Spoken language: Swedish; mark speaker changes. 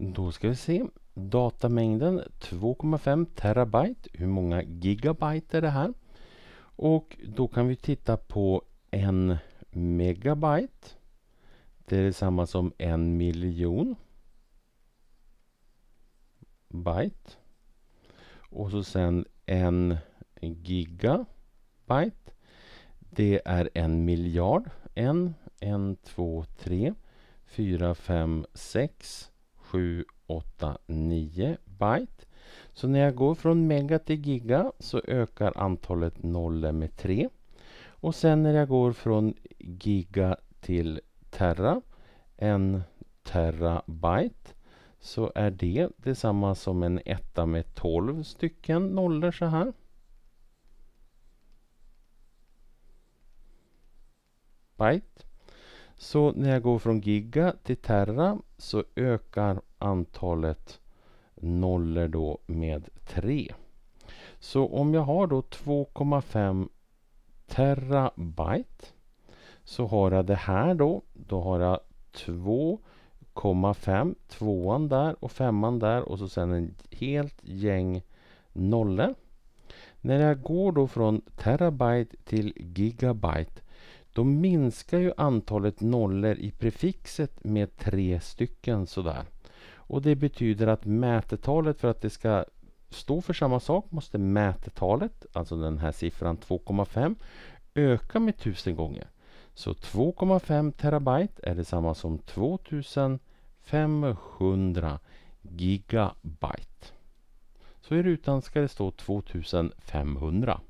Speaker 1: Då ska vi se. Datamängden 2,5 terabyte. Hur många gigabyte är det här? Och då kan vi titta på en megabyte. Det är detsamma som en miljon byte. Och så sen en gigabyte. Det är en miljard. En, en, två, tre, fyra, fem, sex, 7, 8, 9 byte. Så när jag går från mega till giga så ökar antalet nollor med 3. Och sen när jag går från giga till terra, en terabyte, så är det detsamma som en etta med 12 stycken nollor så här. Byte. Så när jag går från giga till terra så ökar antalet nollor då med 3. Så om jag har då 2,5 terabyte så har jag det här då. Då har jag 2,5, tvåan där och femman där och så sen en helt gäng nollor. När jag går då från terabyte till gigabyte då minskar ju antalet nollor i prefixet med tre stycken sådär. Och det betyder att mätetalet för att det ska stå för samma sak måste mätetalet, alltså den här siffran 2,5, öka med 1000 gånger. Så 2,5 terabyte är detsamma som 2500 gigabyte. Så i rutan ska det stå 2500.